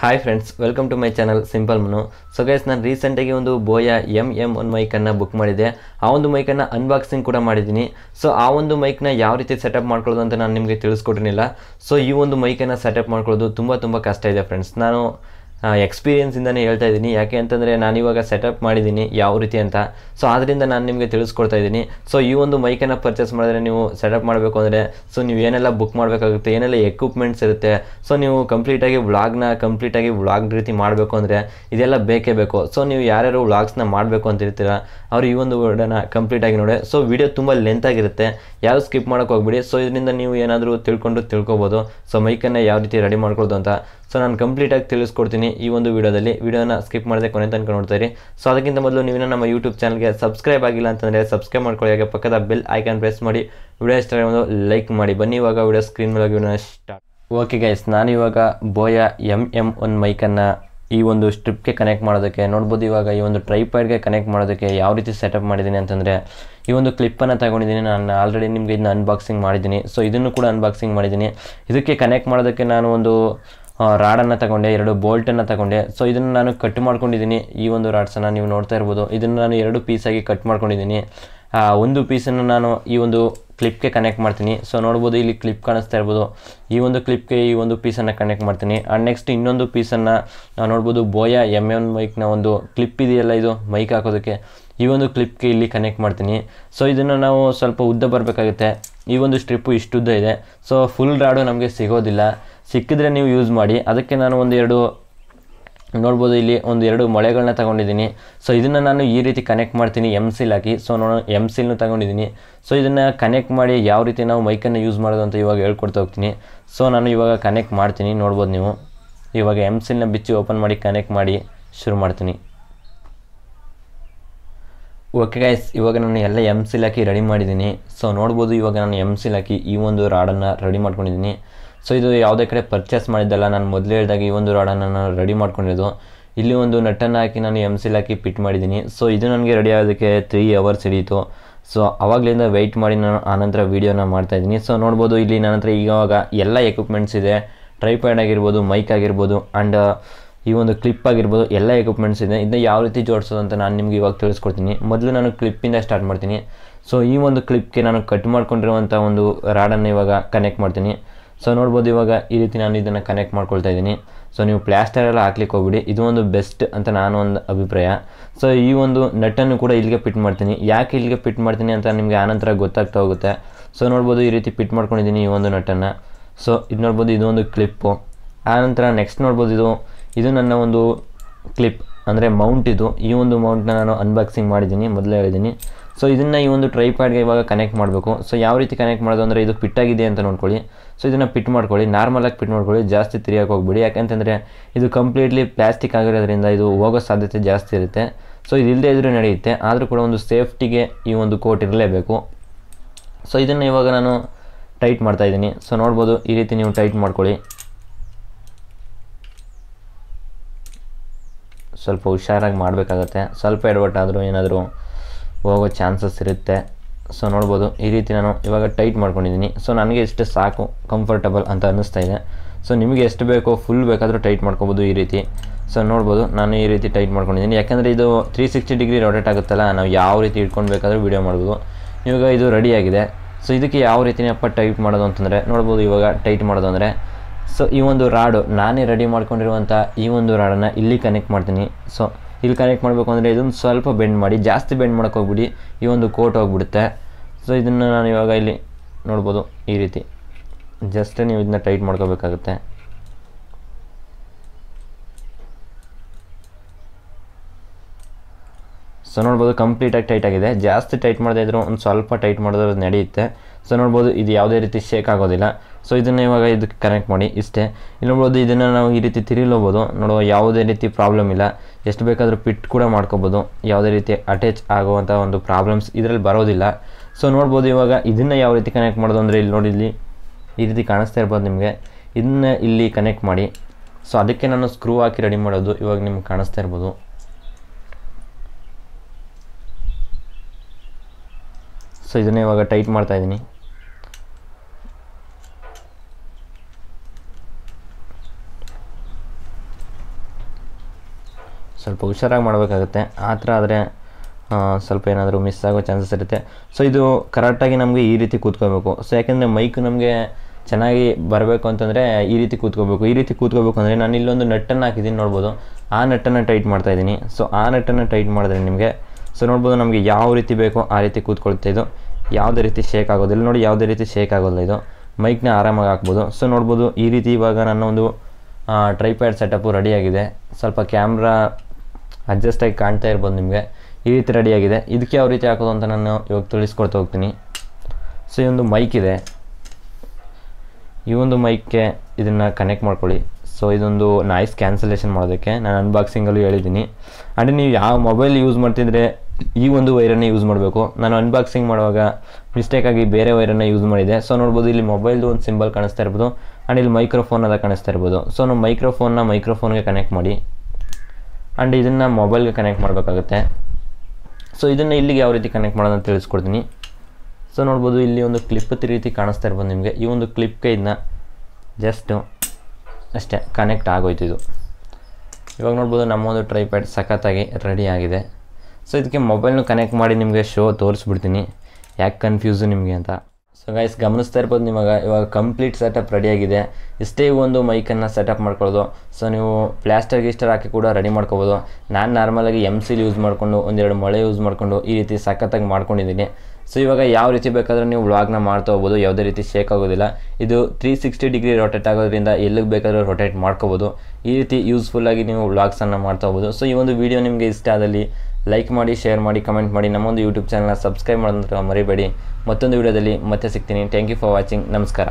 hi friends welcome to my channel simple Manu so guys ನಾನು ರೀಸೆಂಟಾಗಿ ಒಂದು ಬೋಯ ಎಮ್ ಎಮ್ ಒನ್ ಮೈಕನ್ನು book ಮಾಡಿದೆ ಆ ಒಂದು ಮೈಕನ್ನು ಅನ್ಬಾಕ್ಸಿಂಗ್ ಕೂಡ ಮಾಡಿದ್ದೀನಿ ಸೊ ಆ ಒಂದು ಮೈಕ್ನ ಯಾವ ರೀತಿ ಸೆಟಪ್ ಮಾಡ್ಕೊಳ್ಳೋದು ಅಂತ ನಾನು ನಿಮಗೆ ತಿಳಿಸ್ಕೊಟ್ಟಿರಲಿಲ್ಲ ಸೊ ಈ ಒಂದು ಮೈಕನ್ನು ಸೆಟಪ್ ಮಾಡ್ಕೊಳ್ಳೋದು ತುಂಬ ತುಂಬ ಕಷ್ಟ ಇದೆ ಫ್ರೆಂಡ್ಸ್ ನಾನು ಇಂದನೇ ಹೇಳ್ತಾ ಇದ್ದೀನಿ ಯಾಕೆ ಅಂತಂದರೆ ಇವಾಗ ಸೆಟಪ್ ಮಾಡಿದ್ದೀನಿ ಯಾವ ರೀತಿ ಅಂತ ಸೊ ಆದ್ದರಿಂದ ನಾನು ನಿಮಗೆ ತಿಳಿಸ್ಕೊಡ್ತಾ ಇದ್ದೀನಿ ಸೊ ಈ ಒಂದು ಮೈಕನ್ನು ಪರ್ಚೇಸ್ ಮಾಡಿದ್ರೆ ನೀವು ಸೆಟಪ್ ಮಾಡಬೇಕು ಅಂದರೆ ಸೊ ನೀವು ಏನೆಲ್ಲ ಬುಕ್ ಮಾಡಬೇಕಾಗುತ್ತೆ ಏನೆಲ್ಲ ಎಕ್ವಿಪ್ಮೆಂಟ್ಸ್ ಇರುತ್ತೆ ಸೊ ನೀವು ಕಂಪ್ಲೀಟಾಗಿ ವ್ಲಾಗ್ನ ಕಂಪ್ಲೀಟಾಗಿ ವ್ಲಾಗ್ ರೀತಿ ಮಾಡಬೇಕು ಅಂದರೆ ಇದೆಲ್ಲ ಬೇಕೇ ಬೇಕು ಸೊ ನೀವು ಯಾರ್ಯಾರು ವ್ಲಾಗ್ಸ್ನ ಮಾಡಬೇಕು ಅಂತ ಇರ್ತೀರ ಅವರು ಈ ಒಂದು ವರ್ಡನ್ನು ಕಂಪ್ಲೀಟಾಗಿ ನೋಡಿ ಸೊ ವಿಡಿಯೋ ತುಂಬ ಆಗಿರುತ್ತೆ ಯಾರು ಸ್ಕಿಪ್ ಮಾಡೋಕ್ಕೆ ಹೋಗ್ಬಿಡಿ ಸೊ ಇದರಿಂದ ನೀವು ಏನಾದರೂ ತಿಳ್ಕೊಂಡು ತಿಳ್ಕೊಬೋದು ಸೊ ಮೈಕನ್ನು ಯಾವ ರೀತಿ ರೆಡಿ ಮಾಡ್ಕೊಳ್ಳೋದು ಅಂತ ಸೊ ನಾನು ಕಂಪ್ಲೀಟಾಗಿ ತಿಳಿಸ್ಕೊಡ್ತೀನಿ ಈ ಒಂದು ವಿಡಿಯೋದಲ್ಲಿ ವಿಡಿಯೋನ ಸ್ಕಿಪ್ ಮಾಡದೆ ಕೊನೆ ತನಕ ನೋಡ್ತೀರಿ ಸೊ ಅದಕ್ಕಿಂತ ಮೊದಲು ನೀವು ನಮ್ಮ ಯೂಟ್ಯೂಬ್ ಚಾನಲ್ಗೆ ಸಬ್ಸ್ಕ್ರೈಬ್ ಆಗಿಲ್ಲ ಅಂತಂದರೆ ಸಬ್ಸ್ಕ್ರೈಬ್ ಮಾಡ್ಕೊಳ್ಳಿ ಹಾಗೆ ಪಕ್ಕದ ಬೆಲ್ ಐಕಾನ್ ಪ್ರೆಸ್ ಮಾಡಿ ವಿಡಿಯೋ ಇಷ್ಟ ಒಂದು ಲೈಕ್ ಮಾಡಿ ಬನ್ನಿ ಇವಾಗ ವಿಡಿಯೋ ಸ್ಕ್ರೀನ್ ಮೇಲೆ ವಿಡಿಯೋನ ಸ್ಟಾರ್ಟ್ ಓಕೆ ಗೈಸ್ ನಾನು ಇವಾಗ ಬೋಯ ಎಮ್ ಎಮ್ ಒನ್ ಮೈಕನ್ನು ಈ ಒಂದು ಸ್ಟ್ರಿಪ್ಗೆ ಕನೆಕ್ಟ್ ಮಾಡೋದಕ್ಕೆ ನೋಡ್ಬೋದು ಇವಾಗ ಈ ಒಂದು ಟ್ರೈಪಾಯ್ಡ್ಗೆ ಕನೆಕ್ಟ್ ಮಾಡೋದಕ್ಕೆ ಯಾವ ರೀತಿ ಸೆಟಪ್ ಮಾಡಿದ್ದೀನಿ ಅಂತಂದರೆ ಈ ಒಂದು ಕ್ಲಿಪ್ಪನ್ನು ತಗೊಂಡಿದ್ದೀನಿ ನಾನು ಆಲ್ರೆಡಿ ನಿಮಗೆ ಇದನ್ನ ಅನ್ಬಾಕ್ಸಿಂಗ್ ಮಾಡಿದ್ದೀನಿ ಸೊ ಇದನ್ನು ಕೂಡ ಅನ್ಬಾಕ್ಸಿಂಗ್ ಮಾಡಿದ್ದೀನಿ ಇದಕ್ಕೆ ಕನೆಕ್ಟ್ ಮಾಡೋದಕ್ಕೆ ನಾನು ಒಂದು ರಾಡನ್ನು ತಗೊಂಡೆ ಎರಡು ಬೋಲ್ಟನ್ನು ತಗೊಂಡೆ ಸೊ ಇದನ್ನು ನಾನು ಕಟ್ ಮಾಡ್ಕೊಂಡಿದ್ದೀನಿ ಈ ಒಂದು ರಾಡ್ಸನ್ನು ನೀವು ನೋಡ್ತಾ ಇರ್ಬೋದು ಇದನ್ನು ನಾನು ಎರಡು ಪೀಸಾಗಿ ಕಟ್ ಮಾಡ್ಕೊಂಡಿದ್ದೀನಿ ಒಂದು ಪೀಸನ್ನು ನಾನು ಈ ಒಂದು ಕ್ಲಿಪ್ಗೆ ಕನೆಕ್ಟ್ ಮಾಡ್ತೀನಿ ಸೊ ನೋಡ್ಬೋದು ಇಲ್ಲಿ ಕ್ಲಿಪ್ ಕಾಣಿಸ್ತಾ ಇರ್ಬೋದು ಈ ಒಂದು ಕ್ಲಿಪ್ಗೆ ಈ ಒಂದು ಪೀಸನ್ನು ಕನೆಕ್ಟ್ ಮಾಡ್ತೀನಿ ಆ್ಯಂಡ್ ನೆಕ್ಸ್ಟ್ ಇನ್ನೊಂದು ಪೀಸನ್ನು ನಾವು ನೋಡ್ಬೋದು ಬೋಯಾ ಎಮ್ ಎನ್ ಮೈಕ್ನ ಒಂದು ಕ್ಲಿಪ್ ಇದೆಯಲ್ಲ ಇದು ಮೈಕ್ ಹಾಕೋದಕ್ಕೆ ಈ ಒಂದು ಕ್ಲಿಪ್ಗೆ ಇಲ್ಲಿ ಕನೆಕ್ಟ್ ಮಾಡ್ತೀನಿ ಸೊ ಇದನ್ನು ನಾವು ಸ್ವಲ್ಪ ಉದ್ದ ಬರಬೇಕಾಗುತ್ತೆ ಈ ಒಂದು ಸ್ಟ್ರಿಪ್ಪು ಇಷ್ಟುದ್ದ ಇದೆ ಸೊ ಫುಲ್ ರಾಡು ನಮಗೆ ಸಿಗೋದಿಲ್ಲ ಸಿಕ್ಕಿದ್ರೆ ನೀವು ಯೂಸ್ ಮಾಡಿ ಅದಕ್ಕೆ ನಾನು ಒಂದು ಎರಡು ನೋಡ್ಬೋದು ಇಲ್ಲಿ ಒಂದು ಎರಡು ಮೊಳೆಗಳನ್ನ ತಗೊಂಡಿದ್ದೀನಿ ಸೊ ಇದನ್ನು ನಾನು ಈ ರೀತಿ ಕನೆಕ್ಟ್ ಮಾಡ್ತೀನಿ ಎಮ್ ಸಿಲ್ ಹಾಕಿ ಸೊ ನಾನು ಎಮ್ ಸಿಲ್ನು ತಗೊಂಡಿದ್ದೀನಿ ಸೊ ಇದನ್ನು ಕನೆಕ್ಟ್ ಮಾಡಿ ಯಾವ ರೀತಿ ನಾವು ಮೈಕನ್ನು ಯೂಸ್ ಮಾಡೋದು ಅಂತ ಇವಾಗ ಹೇಳ್ಕೊಡ್ತಾ ಹೋಗ್ತೀನಿ ಸೊ ನಾನು ಇವಾಗ ಕನೆಕ್ಟ್ ಮಾಡ್ತೀನಿ ನೋಡ್ಬೋದು ನೀವು ಇವಾಗ ಎಮ್ ಸಿಲ್ನ ಬಿಚ್ಚಿ ಓಪನ್ ಮಾಡಿ ಕನೆಕ್ಟ್ ಮಾಡಿ ಶುರು ಮಾಡ್ತೀನಿ ಓಕೆ ಗೈಸ್ ಇವಾಗ ನಾನು ಎಲ್ಲ ಎಮ್ ಸಿಲ್ ಹಾಕಿ ರೆಡಿ ಮಾಡಿದ್ದೀನಿ ಸೊ ನೋಡ್ಬೋದು ಇವಾಗ ನಾನು ಎಮ್ ಸಿಲ್ ಹಾಕಿ ಈ ಒಂದು ರಾಡನ್ನು ರೆಡಿ ಮಾಡ್ಕೊಂಡಿದ್ದೀನಿ ಸೊ ಇದು ಯಾವುದೇ ಕಡೆ ಪರ್ಚೇಸ್ ಮಾಡಿದ್ದಲ್ಲ ನಾನು ಮೊದಲೇ ಹೇಳಿದಾಗ ಈ ಒಂದು ರಾಡನ್ನು ನಾನು ರೆಡಿ ಮಾಡ್ಕೊಂಡಿದ್ದು ಇಲ್ಲಿ ಒಂದು ನಟ್ಟನ್ನು ಹಾಕಿ ನಾನು ಎಮ್ ಸಿಲ್ ಹಾಕಿ ಪಿಟ್ ಮಾಡಿದ್ದೀನಿ ಸೊ ಇದು ನನಗೆ ರೆಡಿ ಆಗೋದಕ್ಕೆ ತ್ರೀ ಅವರ್ಸ್ ಹಿಡಿಯಿತು ಸೊ ಅವಾಗಲಿಂದ ವೆಯ್ಟ್ ಮಾಡಿ ನಾನು ಆನಂತರ ವೀಡಿಯೋನ ಮಾಡ್ತಾಯಿದ್ದೀನಿ ಸೊ ನೋಡ್ಬೋದು ಇಲ್ಲಿ ನನ್ನ ಹತ್ರ ಈಗಾವಾಗ ಎಲ್ಲ ಎಕ್ವಿಪ್ಮೆಂಟ್ಸ್ ಇದೆ ಟ್ರೈಪ್ಯಾಡ್ ಆಗಿರ್ಬೋದು ಮೈಕ್ ಆಗಿರ್ಬೋದು ಆ್ಯಂಡ್ uh, ಈ ಒಂದು ಕ್ಲಿಪ್ ಆಗಿರ್ಬೋದು ಎಲ್ಲ ಎಕ್ವಿಪ್ಮೆಂಟ್ಸ್ ಇದೆ ಇದನ್ನ ಯಾವ ರೀತಿ ಜೋಡಿಸೋದು ಅಂತ ನಾನು ನಿಮ್ಗೆ ಇವಾಗ ತಿಳಿಸ್ಕೊಡ್ತೀನಿ ಮೊದಲು ನಾನು ಕ್ಲಿಪ್ಪಿಂದ ಸ್ಟಾರ್ಟ್ ಮಾಡ್ತೀನಿ ಸೊ ಈ ಒಂದು ಕ್ಲಿಪ್ಗೆ ನಾನು ಕಟ್ ಮಾಡ್ಕೊಂಡಿರುವಂಥ ಒಂದು ರಾಡನ್ನು ಇವಾಗ ಕನೆಕ್ಟ್ ಮಾಡ್ತೀನಿ ಸೊ ನೋಡ್ಬೋದು ಇವಾಗ ಈ ರೀತಿ ನಾನು ಇದನ್ನು ಕನೆಕ್ಟ್ ಮಾಡ್ಕೊಳ್ತಾ ಇದ್ದೀನಿ ಸೊ ನೀವು ಪ್ಲ್ಯಾಸ್ಟರ್ ಎಲ್ಲ ಹಾಕ್ಲಿಕ್ಕೆ ಹೋಗ್ಬಿಡಿ ಇದು ಒಂದು ಬೆಸ್ಟ್ ಅಂತ ನಾನು ಒಂದು ಅಭಿಪ್ರಾಯ ಸೊ ಈ ಒಂದು ನಟನ್ನು ಕೂಡ ಇಲ್ಲಿಗೆ ಫಿಟ್ ಮಾಡ್ತೀನಿ ಯಾಕೆ ಇಲ್ಲಿಗೆ ಫಿಟ್ ಮಾಡ್ತೀನಿ ಅಂತ ನಿಮಗೆ ಆನಂತರ ಗೊತ್ತಾಗ್ತಾ ಹೋಗುತ್ತೆ ಸೊ ನೋಡ್ಬೋದು ಈ ರೀತಿ ಫಿಟ್ ಮಾಡ್ಕೊಂಡಿದ್ದೀನಿ ಈ ಒಂದು ನಟನ್ನು ಸೊ ಇದು ನೋಡ್ಬೋದು ಇದೊಂದು ಕ್ಲಿಪ್ಪು ಆನಂತರ ನೆಕ್ಸ್ಟ್ ನೋಡ್ಬೋದು ಇದು ಇದು ನನ್ನ ಒಂದು ಕ್ಲಿಪ್ ಅಂದರೆ ಮೌಂಟ್ ಇದು ಈ ಒಂದು ಮೌಂಟ್ನ ನಾನು ಅನ್ಬಾಕ್ಸಿಂಗ್ ಮಾಡಿದ್ದೀನಿ ಮೊದಲೇ ಹೇಳಿದ್ದೀನಿ ಸೊ ಇದನ್ನು ಈ ಒಂದು ಟ್ರೈಪ್ಯಾಡ್ಗೆ ಇವಾಗ ಕನೆಕ್ಟ್ ಮಾಡಬೇಕು ಸೊ ಯಾವ ರೀತಿ ಕನೆಕ್ಟ್ ಮಾಡೋದು ಅಂದರೆ ಇದು ಪಿಟ್ಟಾಗಿದೆ ಅಂತ ನೋಡ್ಕೊಳ್ಳಿ ಸೊ ಇದನ್ನು ಪಿಟ್ ಮಾಡ್ಕೊಳ್ಳಿ ನಾರ್ಮಲಾಗಿ ಪಿಟ್ ಮಾಡ್ಕೊಳ್ಳಿ ಜಾಸ್ತಿ ತಿರ್ಗಕ್ಕೆ ಹೋಗ್ಬಿಡಿ ಯಾಕಂತಂದರೆ ಇದು ಕಂಪ್ಲೀಟ್ಲಿ ಪ್ಲಾಸ್ಟಿಕ್ ಆಗಿರೋದ್ರಿಂದ ಇದು ಹೋಗೋ ಸಾಧ್ಯತೆ ಜಾಸ್ತಿ ಇರುತ್ತೆ ಸೊ ಇದಿಲ್ಲದೆ ಇದ್ರೂ ನಡೆಯುತ್ತೆ ಆದರೂ ಕೂಡ ಒಂದು ಸೇಫ್ಟಿಗೆ ಈ ಒಂದು ಕೋಟ್ ಇರಲೇಬೇಕು ಸೊ ಇದನ್ನು ಇವಾಗ ನಾನು ಟೈಟ್ ಮಾಡ್ತಾಯಿದ್ದೀನಿ ಸೊ ನೋಡ್ಬೋದು ಈ ರೀತಿ ನೀವು ಟೈಟ್ ಮಾಡ್ಕೊಳ್ಳಿ ಸ್ವಲ್ಪ ಹುಷಾರಾಗಿ ಮಾಡಬೇಕಾಗತ್ತೆ ಸ್ವಲ್ಪ ಎಡವಟ್ಟಾದರೂ ಏನಾದರೂ ಹೋಗೋ ಚಾನ್ಸಸ್ ಇರುತ್ತೆ ಸೊ ನೋಡ್ಬೋದು ಈ ರೀತಿ ನಾನು ಇವಾಗ ಟೈಟ್ ಮಾಡ್ಕೊಂಡಿದ್ದೀನಿ ಸೊ ನನಗೆ ಇಷ್ಟು ಸಾಕು ಕಂಫರ್ಟಬಲ್ ಅಂತ ಅನ್ನಿಸ್ತಾ ಇದೆ ಸೊ ನಿಮಗೆ ಎಷ್ಟು ಬೇಕೋ ಫುಲ್ ಬೇಕಾದರೂ ಟೈಟ್ ಮಾಡ್ಕೊಬೋದು ಈ ರೀತಿ ಸೊ ನೋಡ್ಬೋದು ನಾನು ಈ ರೀತಿ ಟೈಟ್ ಮಾಡ್ಕೊಂಡಿದ್ದೀನಿ ಯಾಕೆಂದರೆ ಇದು ತ್ರೀ ಸಿಕ್ಸ್ಟಿ ಡಿಗ್ರಿ ರೊಟೇಟ್ ಆಗುತ್ತಲ್ಲ ನಾವು ಯಾವ ರೀತಿ ಇಟ್ಕೊಂಡು ಬೇಕಾದರೂ ವೀಡಿಯೋ ಮಾಡ್ಬೋದು ಇವಾಗ ಇದು ರೆಡಿಯಾಗಿದೆ ಸೊ ಇದಕ್ಕೆ ಯಾವ ಅಪ್ಪ ಟೈಟ್ ಮಾಡೋದು ಅಂತಂದರೆ ನೋಡ್ಬೋದು ಇವಾಗ ಟೈಟ್ ಮಾಡೋದು ಅಂದರೆ ಸೊ ಈ ಒಂದು ರಾಡು ನಾನೇ ರೆಡಿ ಮಾಡ್ಕೊಂಡಿರುವಂಥ ಈ ಒಂದು ರಾಡನ್ನು ಇಲ್ಲಿ ಕನೆಕ್ಟ್ ಮಾಡ್ತೀನಿ ಸೊ ಇಲ್ಲಿ ಕನೆಕ್ಟ್ ಮಾಡಬೇಕು ಅಂದರೆ ಇದೊಂದು ಸ್ವಲ್ಪ ಬೆಂಡ್ ಮಾಡಿ ಜಾಸ್ತಿ ಬೆಂಡ್ ಮಾಡೋಕ್ಕೆ ಹೋಗ್ಬಿಡಿ ಈ ಒಂದು ಕೋಟ್ ಹೋಗ್ಬಿಡುತ್ತೆ ಸೊ ಇದನ್ನು ನಾನು ಇವಾಗ ಇಲ್ಲಿ ನೋಡ್ಬೋದು ಈ ರೀತಿ ಜಸ್ಟ್ ನೀವು ಇದನ್ನ ಟೈಟ್ ಮಾಡ್ಕೋಬೇಕಾಗುತ್ತೆ ಸೊ ನೋಡ್ಬೋದು ಕಂಪ್ಲೀಟಾಗಿ ಟೈಟ್ ಆಗಿದೆ ಜಾಸ್ತಿ ಟೈಟ್ ಮಾಡದೇ ಇದ್ರು ಒಂದು ಸ್ವಲ್ಪ ಟೈಟ್ ಮಾಡಿದ್ರೆ ನಡೆಯುತ್ತೆ ಸೊ ನೋಡ್ಬೋದು ಇದು ಯಾವುದೇ ರೀತಿ ಶೇಕ್ ಆಗೋದಿಲ್ಲ ಸೊ ಇದನ್ನು ಇವಾಗ ಇದಕ್ಕೆ ಕನೆಕ್ಟ್ ಮಾಡಿ ಇಷ್ಟೇ ಇಲ್ಲಿ ನೋಡ್ಬೋದು ಇದನ್ನು ನಾವು ಈ ರೀತಿ ತಿರುಗಿಲೋಬೋದು ನೋಡುವ ಯಾವುದೇ ರೀತಿ ಪ್ರಾಬ್ಲಮ್ ಇಲ್ಲ ಎಷ್ಟು ಬೇಕಾದರೂ ಪಿಟ್ ಕೂಡ ಮಾಡ್ಕೋಬೋದು ಯಾವುದೇ ರೀತಿ ಅಟ್ಯಾಚ್ ಆಗುವಂಥ ಒಂದು ಪ್ರಾಬ್ಲಮ್ಸ್ ಇದರಲ್ಲಿ ಬರೋದಿಲ್ಲ ಸೊ ನೋಡ್ಬೋದು ಇವಾಗ ಇದನ್ನು ಯಾವ ರೀತಿ ಕನೆಕ್ಟ್ ಮಾಡೋದು ಅಂದರೆ ಇಲ್ಲಿ ನೋಡಿ ಇಲ್ಲಿ ಈ ರೀತಿ ಕಾಣಿಸ್ತಾ ಇರ್ಬೋದು ನಿಮಗೆ ಇದನ್ನ ಇಲ್ಲಿ ಕನೆಕ್ಟ್ ಮಾಡಿ ಸೊ ಅದಕ್ಕೆ ನಾನು ಸ್ಕ್ರೂ ಹಾಕಿ ರೆಡಿ ಮಾಡೋದು ಇವಾಗ ನಿಮ್ಗೆ ಕಾಣಿಸ್ತಾ ಇರ್ಬೋದು ಸೊ ಇದನ್ನೇ ಇವಾಗ ಟೈಟ್ ಮಾಡ್ತಾಯಿದ್ದೀನಿ ಸ್ವಲ್ಪ ಹುಷಾರಾಗಿ ಮಾಡಬೇಕಾಗುತ್ತೆ ಆ ಥರ ಆದರೆ ಸ್ವಲ್ಪ ಏನಾದರೂ ಮಿಸ್ ಆಗೋ ಚಾನ್ಸಸ್ ಇರುತ್ತೆ ಸೊ ಇದು ಕರೆಕ್ಟಾಗಿ ನಮಗೆ ಈ ರೀತಿ ಕೂತ್ಕೋಬೇಕು ಸೊ ಯಾಕೆಂದರೆ ಮೈಕ್ ನಮಗೆ ಚೆನ್ನಾಗಿ ಬರಬೇಕು ಅಂತಂದರೆ ಈ ರೀತಿ ಕೂತ್ಕೋಬೇಕು ಈ ರೀತಿ ಕೂತ್ಕೋಬೇಕು ಅಂದರೆ ನಾನು ಇಲ್ಲೊಂದು ನಟ್ಟನ್ನು ಹಾಕಿದ್ದೀನಿ ನೋಡ್ಬೋದು ಆ ನೆಟ್ಟನ್ನು ಟೈಟ್ ಮಾಡ್ತಾ ಇದ್ದೀನಿ ಸೊ ಆ ನೆಟ್ಟನ್ನು ಟೈಟ್ ಮಾಡಿದ್ರೆ ನಿಮಗೆ ಸೊ ನೋಡ್ಬೋದು ನಮಗೆ ಯಾವ ರೀತಿ ಬೇಕೋ ಆ ರೀತಿ ಕೂತ್ಕೊಳ್ತಾ ಇದು ಯಾವುದೇ ರೀತಿ ಶೇಕ್ ಆಗೋದಿಲ್ಲ ನೋಡಿ ಯಾವುದೇ ರೀತಿ ಶೇಕ್ ಆಗೋಲ್ಲ ಇದು ಮೈಕ್ನ ಆರಾಮಾಗಿ ಹಾಕ್ಬೋದು ಸೊ ನೋಡ್ಬೋದು ಈ ರೀತಿ ಇವಾಗ ನನ್ನ ಒಂದು ಟ್ರೈಪ್ಯಾಡ್ ಸೆಟಪ್ಪು ರೆಡಿಯಾಗಿದೆ ಸ್ವಲ್ಪ ಕ್ಯಾಮ್ರಾ ಅಡ್ಜಸ್ಟಾಗಿ ಕಾಣ್ತಾ ಇರ್ಬೋದು ನಿಮಗೆ ಈ ರೀತಿ ರೆಡಿಯಾಗಿದೆ ಇದಕ್ಕೆ ಯಾವ ರೀತಿ ಹಾಕೋದು ಅಂತ ನಾನು ಇವಾಗ ತಿಳಿಸ್ಕೊಡ್ತಾ ಹೋಗ್ತೀನಿ ಸೊ ಈ ಒಂದು ಮೈಕ್ ಇದೆ ಈ ಒಂದು ಮೈಕ್ಗೆ ಇದನ್ನು ಕನೆಕ್ಟ್ ಮಾಡ್ಕೊಳ್ಳಿ ಸೊ ಇದೊಂದು ನಾಯ್ಸ್ ಕ್ಯಾನ್ಸಲೇಷನ್ ಮಾಡೋದಕ್ಕೆ ನಾನು ಅನ್ಬಾಕ್ಸಿಂಗಲ್ಲೂ ಹೇಳಿದ್ದೀನಿ ಆ್ಯಂಡ್ ನೀವು ಯಾವ ಮೊಬೈಲ್ ಯೂಸ್ ಮಾಡ್ತಿದ್ರೆ ಈ ಒಂದು ವೈರನ್ನೇ ಯೂಸ್ ಮಾಡಬೇಕು ನಾನು ಅನ್ಬಾಕ್ಸಿಂಗ್ ಮಾಡುವಾಗ ಮಿಸ್ಟೇಕಾಗಿ ಬೇರೆ ವೈರನ್ನು ಯೂಸ್ ಮಾಡಿದೆ ಸೊ ನೋಡ್ಬೋದು ಇಲ್ಲಿ ಮೊಬೈಲ್ದು ಒಂದು ಸಿಂಬಲ್ ಕಾಣಿಸ್ತಾ ಇರ್ಬೋದು ಆ್ಯಂಡ್ ಇಲ್ಲಿ ಮೈಕ್ರೋಫೋನ್ ಅದ ಕಾಣಿಸ್ತಾ ಇರ್ಬೋದು ಸೊ ನಾವು ಮೈಕ್ರೋಫೋನ್ನ ಮೈಕ್ರೋಫೋನ್ಗೆ ಕನೆಕ್ಟ್ ಮಾಡಿ ಆ್ಯಂಡ್ ಇದನ್ನು ಮೊಬೈಲ್ಗೆ ಕನೆಕ್ಟ್ ಮಾಡಬೇಕಾಗುತ್ತೆ ಸೊ ಇದನ್ನು ಇಲ್ಲಿಗೆ ಯಾವ ರೀತಿ ಕನೆಕ್ಟ್ ಮಾಡೋದಂತ ತಿಳಿಸ್ಕೊಡ್ತೀನಿ ಸೊ ನೋಡ್ಬೋದು ಇಲ್ಲಿ ಒಂದು ಕ್ಲಿಪ್ ರೀತಿ ಕಾಣಿಸ್ತಾ ಇರ್ಬೋದು ನಿಮಗೆ ಈ ಒಂದು ಕ್ಲಿಪ್ಗೆ ಇದನ್ನ ಜಸ್ಟು ಅಷ್ಟೇ ಕನೆಕ್ಟ್ ಆಗೋಯ್ತು ಇದು ಇವಾಗ ನೋಡ್ಬೋದು ನಮ್ಮೊಂದು ಪ್ಯಾಡ್ ಸಖತ್ತಾಗಿ ರೆಡಿ ಆಗಿದೆ ಸೊ ಇದಕ್ಕೆ ಮೊಬೈಲ್ನು ಕನೆಕ್ಟ್ ಮಾಡಿ ನಿಮಗೆ ಶೋ ತೋರಿಸ್ಬಿಡ್ತೀನಿ ಯಾಕೆ ಕನ್ಫ್ಯೂಸು ನಿಮಗೆ ಅಂತ ಸೊ ಗೈಸ್ ಗಮನಿಸ್ತಾ ಇರ್ಬೋದು ನಿಮಗೆ ಇವಾಗ ಕಂಪ್ಲೀಟ್ ಸೆಟಪ್ ರೆಡಿಯಾಗಿದೆ ಇಷ್ಟೇ ಒಂದು ಮೈಕನ್ನು ಸೆಟಪ್ ಮಾಡ್ಕೊಳ್ಳೋದು ಸೊ ನೀವು ಪ್ಲಾಸ್ಟರ್ ಗೀಸ್ಟರ್ ಹಾಕಿ ಕೂಡ ರೆಡಿ ಮಾಡ್ಕೊಬೋದು ನಾನು ನಾರ್ಮಲಾಗಿ ಎಮ್ ಸಿಲ್ ಯೂಸ್ ಮಾಡಿಕೊಂಡು ಒಂದೆರಡು ಮೊಳೆ ಯೂಸ್ ಮಾಡಿಕೊಂಡು ಈ ರೀತಿ ಸಖತ್ತಾಗಿ ಮಾಡ್ಕೊಂಡಿದ್ದೀನಿ ಸೊ ಇವಾಗ ಯಾವ ರೀತಿ ಬೇಕಾದರೂ ನೀವು ವ್ಲಾಗ್ನ ಮಾಡ್ತಾ ಹೋಗ್ಬೋದು ಯಾವುದೇ ರೀತಿ ಶೇಕ್ ಆಗೋದಿಲ್ಲ ಇದು ತ್ರೀ ಸಿಕ್ಸ್ಟಿ ಡಿಗ್ರಿ ರೊಟೇಟ್ ಆಗೋದ್ರಿಂದ ಎಲ್ಲಿಗೆ ಬೇಕಾದರೂ ರೊಟೇಟ್ ಮಾಡ್ಕೋಬೋದು ಈ ರೀತಿ ಯೂಸ್ಫುಲ್ಲಾಗಿ ನೀವು ವ್ಲಾಗ್ಸನ್ನು ಮಾಡ್ತಾ ಹೋಗ್ಬೋದು ಸೊ ಈ ಒಂದು ವೀಡಿಯೋ ನಿಮಗೆ ಇಷ್ಟ ಆದಲ್ಲಿ ಲೈಕ್ ಮಾಡಿ ಶೇರ್ ಮಾಡಿ ಕಮೆಂಟ್ ಮಾಡಿ ನಮ್ಮೊಂದು ಯೂಟ್ಯೂಬ್ ಚಾನಲ್ನ ಸಬ್ಸ್ಕ್ರೈಬ್ ಮಾಡೋದ್ರ ಮರಿಬೇಡಿ ಮತ್ತೊಂದು ವಿಡಿಯೋದಲ್ಲಿ ಮತ್ತೆ ಸಿಗ್ತೀನಿ ಥ್ಯಾಂಕ್ ಯು ಫಾರ್ ವಾಚಿಂಗ್ ನಮಸ್ಕಾರ